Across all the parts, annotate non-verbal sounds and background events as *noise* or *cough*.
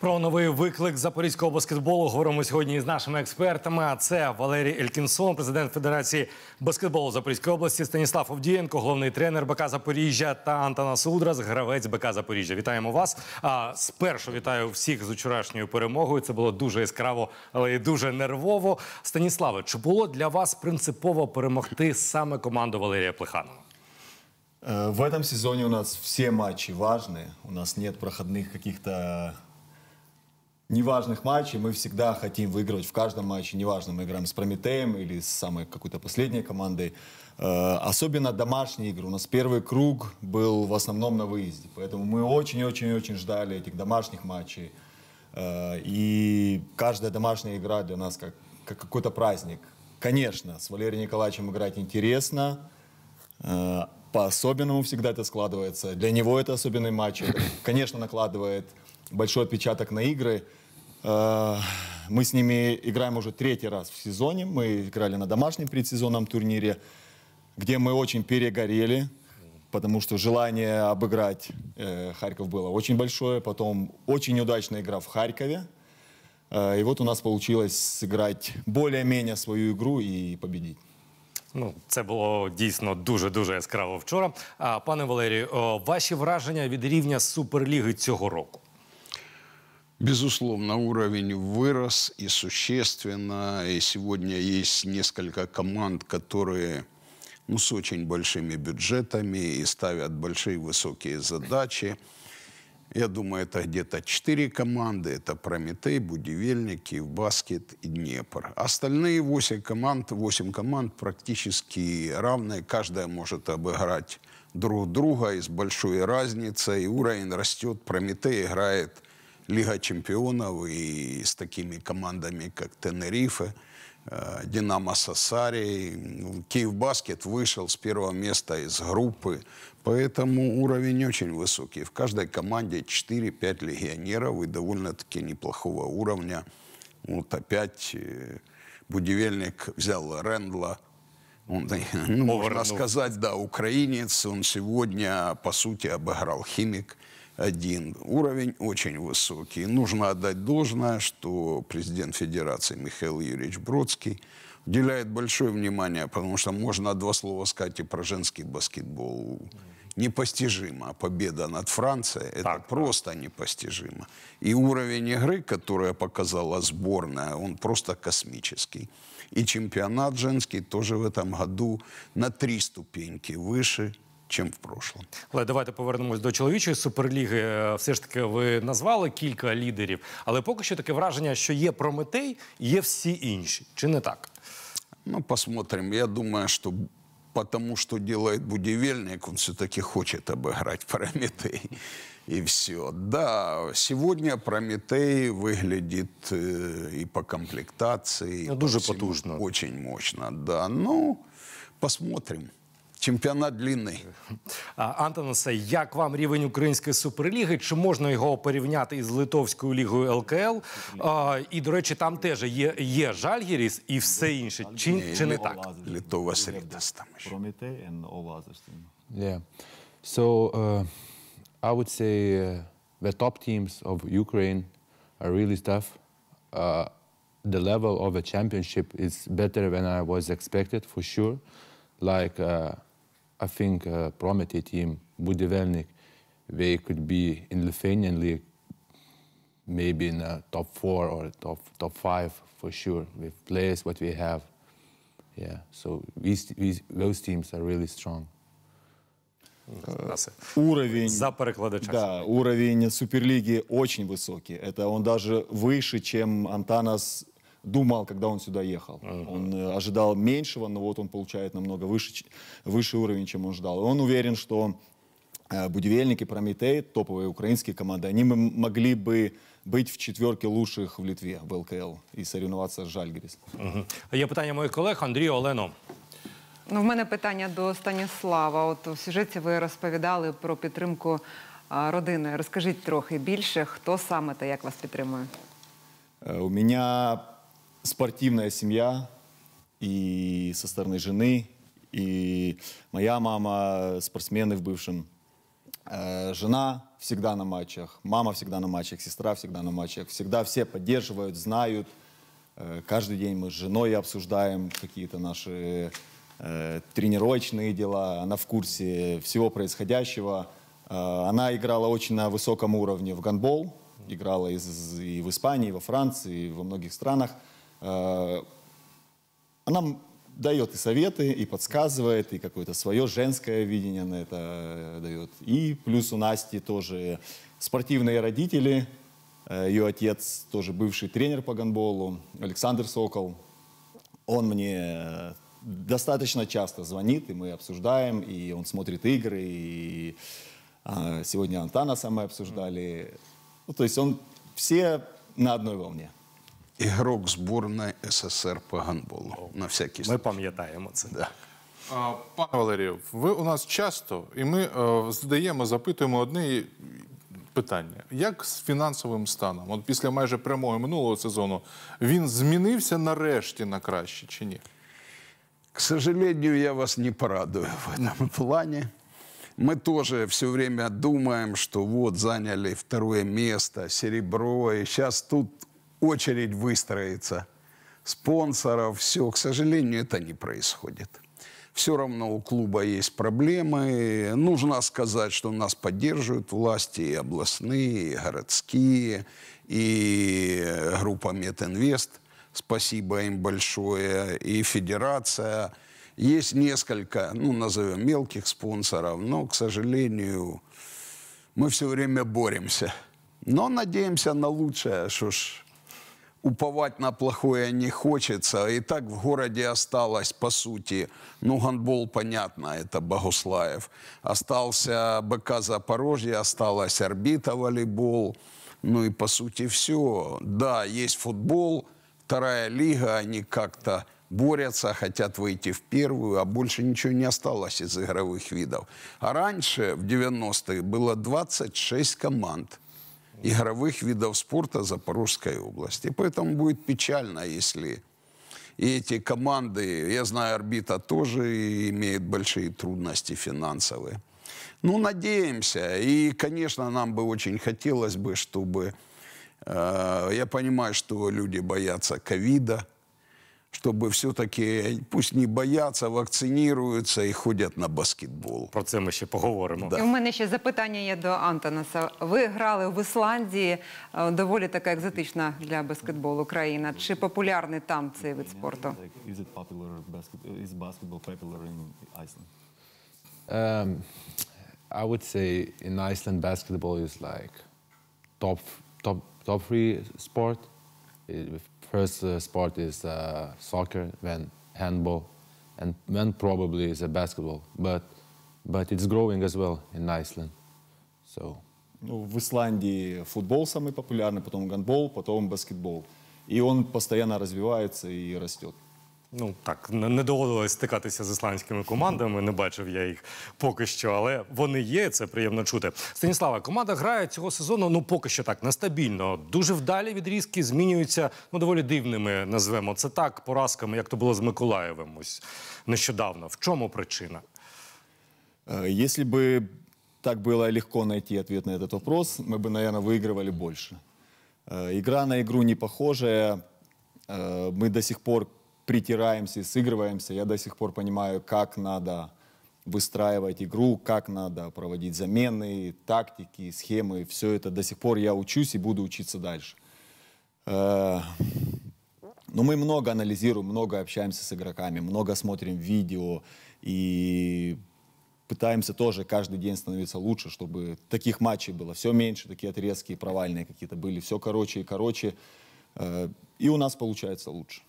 Про новий виклик запорізького баскетболу говоримо сьогодні із нашими експертами. А це Валерій Елькінсон, президент Федерації баскетболу Запорізької області, Станіслав Овдієнко, головний тренер БК Запоріжжя та Антона Судрас, гравець БК Запоріжжя. Вітаємо вас! А спершу вітаю всіх з вчорашньою перемогою. Це було дуже яскраво, але і дуже нервово. Станіславе, чи було для вас принципово перемогти саме команду Валерія Плеханова? Е, в этом сезоне у нас все матчи важные. У нас нет проходных каких-то неважных матчей. Мы всегда хотим выигрывать в каждом матче. Неважно, мы играем с Прометеем или с самой какой-то последней командой. Э, особенно домашние игры. У нас первый круг был в основном на выезде. Поэтому мы очень-очень-очень ждали этих домашних матчей. Э, и каждая домашняя игра для нас как, как какой-то праздник. Конечно, с Валерием Николаевичем играть интересно. Э, по-особенному всегда это складывается. Для него это особенный матч. Это, конечно, накладывает большой отпечаток на игры. Э, мы с ними играем уже третий раз в сезоне. Мы играли на домашнем предсезонном турнире, где мы очень перегорели, потому что желание обыграть э, Харьков было очень большое. Потом очень удачная игра в Харькове. Э, и вот у нас получилось сыграть более-менее свою игру и победить. Ну, це було дійсно дуже дуже яскраво вчора. А пане Валерію, ваші враження від рівня суперліги цього року? Безусловно, уровень вырос и существенно. И сегодня есть несколько команд, которые ну, с очень большими бюджетами и ставят большие высокие задачи. Я думаю, это где-то четыре команды. Это Прометей, Будивельник, Баскет и Днепр. Остальные восемь команд, восемь команд практически равные. Каждая может обыграть друг друга и с большой разницей. и Уровень растет. Прометей играет – Лига чемпионов и с такими командами, как Тенерифе, э, Динамо Сосари, Баскет вышел с первого места из группы. Поэтому уровень очень высокий. В каждой команде 4-5 легионеров и довольно-таки неплохого уровня. Вот опять э, Будивельник взял Рендла, он, *laughs* ну, можно сказать, да, украинец. Он сегодня, по сути, обыграл химик один. Уровень очень высокий. И нужно отдать должное, что президент Федерации Михаил Юрьевич Бродский уделяет большое внимание, потому что можно два слова сказать и про женский баскетбол. Непостижимо. Победа над Францией – это так, просто да. непостижимо. И уровень игры, которую показала сборная, он просто космический. И чемпионат женский тоже в этом году на три ступеньки выше – чим в прошлому. Але давайте повернемось до чоловічої суперліги. Е, все ж таки, ви назвали кілька лідерів, але поки що таке враження, що є Прометей, є всі інші, чи не так? Ну, посмотрим. Я думаю, що потому что делает будивельник, он все-таки хочет обыграть Прометей. И все. Да, сегодня Прометей выглядит и е, по комплектации. Ну, дуже всему, потужно. Очень мощно, да. Ну, посмотрим. Чемпіонат длинний. Антоносе, як вам рівень української суперліги? Чи можна його порівняти із Литовською лігою ЛКЛ? і, до речі, там теж є є Жальгіріс і все інше. Чи не, чи не так? Литова Срідас там ще. So, uh, I would say uh, the top teams of Ukraine are really tough. Uh, the level of a championship is better than I was expected, for sure. Like... Uh, I think uh, Prometej team, Budivelnik, they could be in Lithuanian league, maybe in uh, top four or top top five for sure with players what we have. Yeah, so these, these those teams are really strong. Уровень, За перекладача. Да, уровень Суперлиги очень высокий. Это он даже выше, чем Антанас думал, когда он сюда ехал. Uh -huh. Он э, ожидал меньшего, но вот он получает намного выше, выше уровень, чем он ждал. И он уверен, что э, Будивельники, Прометей, топовые украинские команды, они могли бы Бить в четверки лучших в Литві в ЛКЛ і соревнуватися з Жальгіріс. Угу. Є питання моїх колег Андрію Олено. Ну, в мене питання до Станіслава. От у сюжеті ви розповідали про підтримку а, родини. Розкажіть трохи більше, хто саме та як вас підтримує? Е, у мене спортивная семья и со стороны жены, и моя мама спортсмены в бывшем. Э, жена всегда на матчах, мама всегда на матчах, сестра всегда на матчах. Всегда все поддерживают, знают. Э, каждый день мы с женой обсуждаем какие-то наши э, тренировочные дела. Она в курсе всего происходящего. Она играла очень на высоком уровне в гандбол. Играла и в Испании, и во Франции, и во многих странах. А, она дает и советы, и подсказывает, и какое-то свое женское видение на это э, дает. И плюс у Насти тоже спортивные родители. Э, ее отец тоже бывший тренер по гандболу Александр Сокол. Он мне э, достаточно часто звонит, и мы обсуждаем, и он смотрит игры, и а, сегодня Антана со мной обсуждали. Ну, то есть он все на одной волне. ігрок збірної СССР по гандболу. На всякий Ми пам'ятаємо це. Да. Пане Валерію, ви у нас часто і ми е, задаємо, запитуємо одне питання: як з фінансовим станом? От після майже прямого минулого сезону він змінився нарешті на краще чи ні? К сожалению, я вас не порадую в этом *laughs* плане. Мы тоже все время думаем, что вот заняли второе место, серебро, и сейчас тут очередь выстроится, спонсоров, все. К сожалению, это не происходит. Все равно у клуба есть проблемы. Нужно сказать, что нас поддерживают власти и областные, и городские, и группа Метинвест. Спасибо им большое. И федерация. Есть несколько, ну, назовем, мелких спонсоров, но, к сожалению, мы все время боремся. Но надеемся на лучшее, а что ж уповать на плохое не хочется. И так в городе осталось, по сути, ну, гандбол, понятно, это Богуслаев. Остался БК Запорожье, осталась орбита волейбол. Ну и, по сути, все. Да, есть футбол, вторая лига, они как-то борются, хотят выйти в первую, а больше ничего не осталось из игровых видов. А раньше, в 90-е, было 26 команд – игровых видов спорта Запорожской области. Поэтому будет печально, если и эти команды, я знаю, орбита тоже имеет большие трудности финансовые. Ну, надеемся. И, конечно, нам бы очень хотелось бы, чтобы... Э, я понимаю, что люди боятся ковида, чтобы все-таки пусть не бояться, вакцинируються і ходять на баскетбол. Про це ми ще поговоримо. Да. У мене ще запитання є до Антонаса. Ви грали в Ісландії, е, доволі така екзотична для баскетболу країна. Чи популярний там цей вид спорту? Um, I would say in Iceland, basketball is like top top top three sport eh, first uh, sport is uh, soccer, then handball, and then probably is a basketball. But but it's growing as well in Iceland. So. Ну, в Исландии футбол самый популярный, потом гандбол, потом баскетбол. И он постоянно развивается и растет. Ну так не доводилось стикатися з ісландськими командами. Не бачив я їх поки що, але вони є. Це приємно чути. Станіслава команда грає цього сезону. Ну поки що так нестабільно. Дуже вдалі відрізки змінюються ну доволі дивними. Назвемо це так поразками, як то було з Миколаєвим. Ось нещодавно. В чому причина? Е, якщо бы так було легко знайти ответ на цей вопрос, ми б, мабуть, выигрывали більше. Е, ігра на ігру не похожа. Е, ми до сих пор притираемся и сыгрываемся. Я до сих пор понимаю, как надо выстраивать игру, как надо проводить замены, тактики, схемы. Все это до сих пор я учусь и буду учиться дальше. Э, Но ну, мы много анализируем, много общаемся с игроками, много смотрим видео и пытаемся тоже каждый день становиться лучше, чтобы таких матчей было все меньше, такие отрезки провальные какие-то были, все короче и короче. Э, и у нас получается лучше.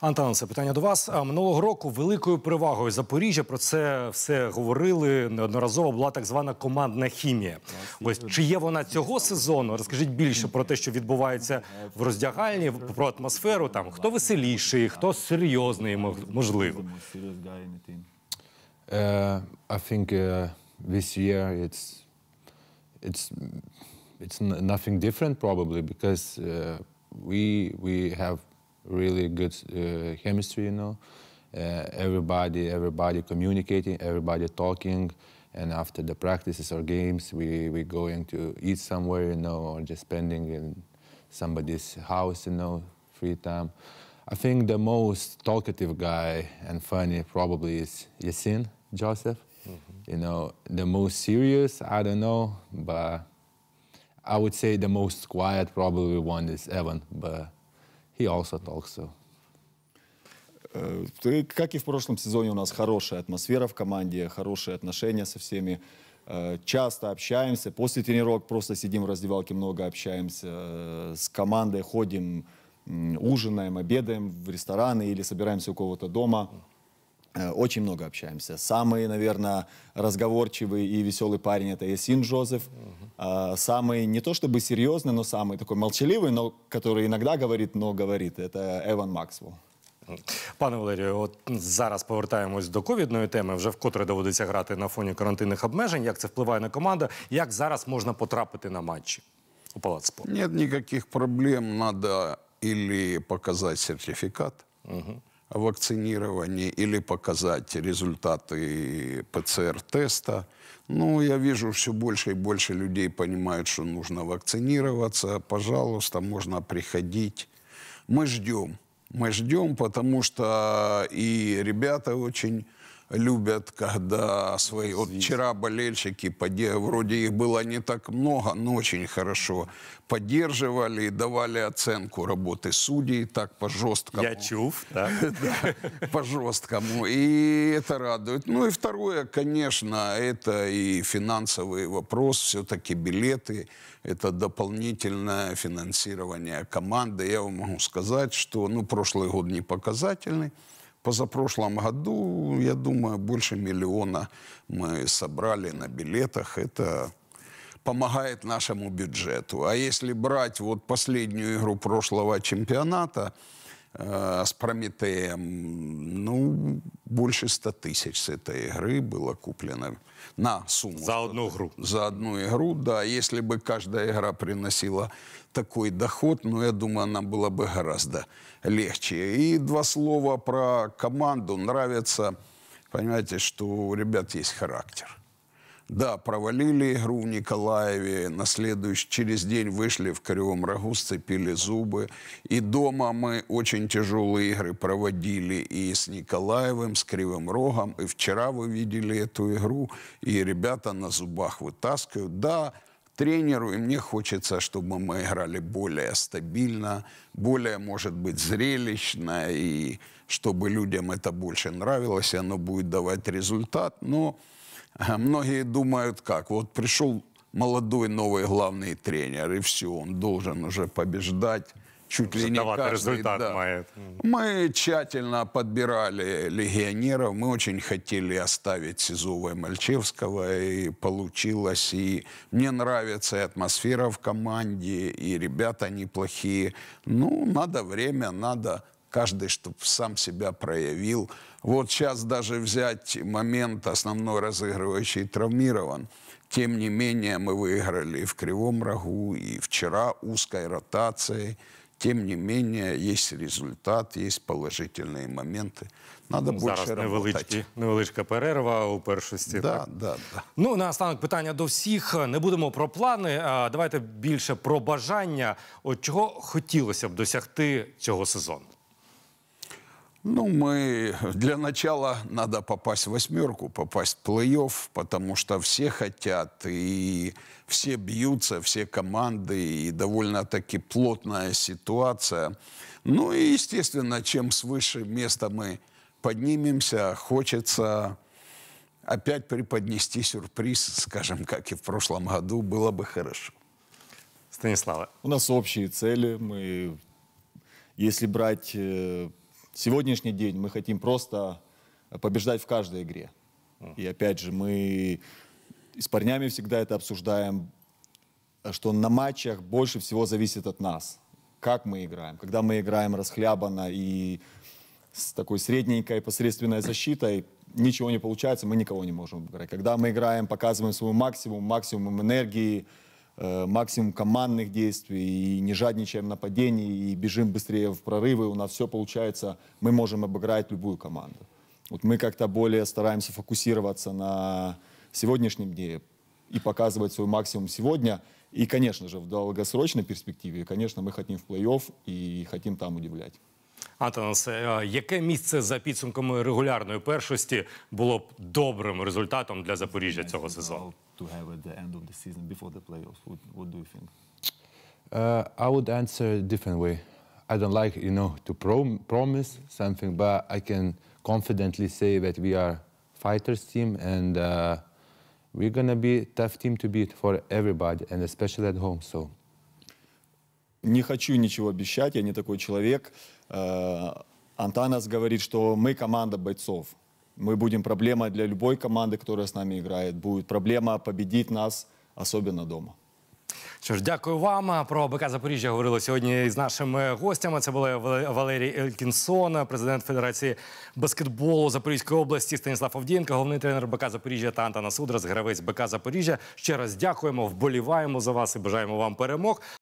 Антон, це питання до вас. Минулого року великою перевагою Запоріжжя про це все говорили неодноразово. Була так звана командна хімія. Ось е, чи є вона цього сезону? Розкажіть більше про те, що відбувається в роздягальні, про атмосферу. Там хто веселіший, хто серйозний, можливо. Uh, I think uh, this year it's it's it's nothing different probably really good uh, chemistry, you know. Uh, everybody, everybody communicating, everybody talking, and after the practices or games, we we going to eat somewhere, you know, or just spending in somebody's house, you know, free time. I think the most talkative guy and funny probably is Yasin Joseph. Mm -hmm. You know, the most serious, I don't know, but I would say the most quiet probably one is Evan, but. he also talks so. Как и в прошлом сезоне, у нас хорошая атмосфера в команде, хорошие отношения со всеми. Э, часто общаемся. После тренировок просто сидим в раздевалке, много общаемся. Э, с командой ходим, ужинаем, обедаем в рестораны или собираемся у кого-то дома. Э, очень много общаемся. Самый, наверное, разговорчивый и веселый парень это Ясин Джозеф. Самый, не то чтобы серьезный, но самый такой молчаливый, но который иногда говорит, но говорит, это Еван Максвелл. Пане Валерію, от зараз повертаємось до ковідної теми. Вже вкотре доводиться грати на фоні карантинних обмежень. Як це впливає на команду? Як зараз можна потрапити на матчі у палац спорту? Нет никаких проблем. Треба или показать сертификат, угу. вакцинирования или показать результаты ПЦР-теста. Ну, я вижу, все больше и больше людей понимают, что нужно вакцинироваться. Пожалуйста, можно приходить. Мы ждем. Мы ждем, потому что и ребята очень любят, когда свои... Вот вчера болельщики, поде... вроде их было не так много, но очень хорошо поддерживали и давали оценку работы судей так по-жесткому. Я чув, да? *laughs* По-жесткому. И это радует. Ну и второе, конечно, это и финансовый вопрос. Все-таки билеты – это дополнительное финансирование команды. Я вам могу сказать, что ну, прошлый год не показательный позапрошлом году, я думаю, больше миллиона мы собрали на билетах. Это помогает нашему бюджету. А если брать вот последнюю игру прошлого чемпионата, э, с Прометеем, ну, больше 100 тысяч с этой игры было куплено на сумму. За одну игру. За одну игру, да. Если бы каждая игра приносила такой доход, ну, я думаю, она была бы гораздо легче. И два слова про команду. Нравится, понимаете, что у ребят есть характер. Да, провалили игру в Николаеве, на следующий, через день вышли в Кривом Рогу, сцепили зубы. И дома мы очень тяжелые игры проводили и с Николаевым, с Кривым Рогом. И вчера вы видели эту игру, и ребята на зубах вытаскивают. Да, тренеру, и мне хочется, чтобы мы играли более стабильно, более, может быть, зрелищно, и чтобы людям это больше нравилось, и оно будет давать результат. Но *laughs* многие думают как, вот пришел молодой новый главный тренер, и все, он должен уже побеждать. Чуть ли не каждый, результат да. мает. Мы тщательно подбирали легионеров, мы очень хотели оставить Сизова и Мальчевского, и получилось. И мне нравится и атмосфера в команде, и ребята неплохие. Ну, надо время, надо каждый, чтобы сам себя проявил. Вот сейчас даже взять момент, основной разыгрывающий травмирован. Тем не менее, мы выиграли в Кривом Рогу и вчера узкой ротацией. Тем не менее, есть результат, есть положительні моменти. Надо ну, більше зараз невеличка перерва у першості. Да, так? Да, да. Ну наостанок питання до всіх. Не будемо про плани. а Давайте більше про бажання. От чого хотілося б досягти цього сезону. Ну, мы *laughs* для начала надо попасть в восьмерку, попасть в плей-офф, потому что все хотят, и все бьются, все команды, и довольно-таки плотная ситуация. Ну и, естественно, чем свыше места мы поднимемся, хочется опять преподнести сюрприз, *laughs* скажем, как и в прошлом году, было бы хорошо. Станислава. У нас общие цели. Мы, если брать э, сегодняшний день мы хотим просто побеждать в каждой игре. И опять же, мы с парнями всегда это обсуждаем, что на матчах больше всего зависит от нас. Как мы играем. Когда мы играем расхлябанно и с такой средненькой посредственной защитой, ничего не получается, мы никого не можем обыграть. Когда мы играем, показываем свой максимум, максимум энергии, Э, максимум командных действий и не жадничаем нападений и бежим быстрее в прорывы, у нас все получается, мы можем обыграть любую команду. Вот мы как-то более стараемся фокусироваться на сегодняшнем дне и показывать свой максимум сегодня. И, конечно же, в долгосрочной перспективе, конечно, мы хотим в плей-офф и хотим там удивлять. Антонас, а, яке місце за підсумками регулярної першості було б добрим результатом для Запоріжжя цього сезону? to have at the end of the season before the playoffs? What, what do you think? Uh, I would answer a different way. I don't like, you know, to prom promise something, but I can confidently say that we are fighters team and uh, we're gonna be tough team to beat for everybody and especially at home. So. Не хочу ничего обещать, я не такой человек. Э, Антанас говорит, что мы команда бойцов. Мы будем проблема для любой команды, которая с нами играет. Будет проблема победить нас, особенно дома. Що ж, дякую вам. Про БК Запоріжжя говорили сьогодні з нашими гостями. Це були Валерій Елькінсон, президент Федерації баскетболу Запорізької області Станіслав Авдієнко, головний тренер БК Запоріжжя та Антана Судрас, гравець БК Запоріжжя. Ще раз дякуємо, вболіваємо за вас і бажаємо вам перемог.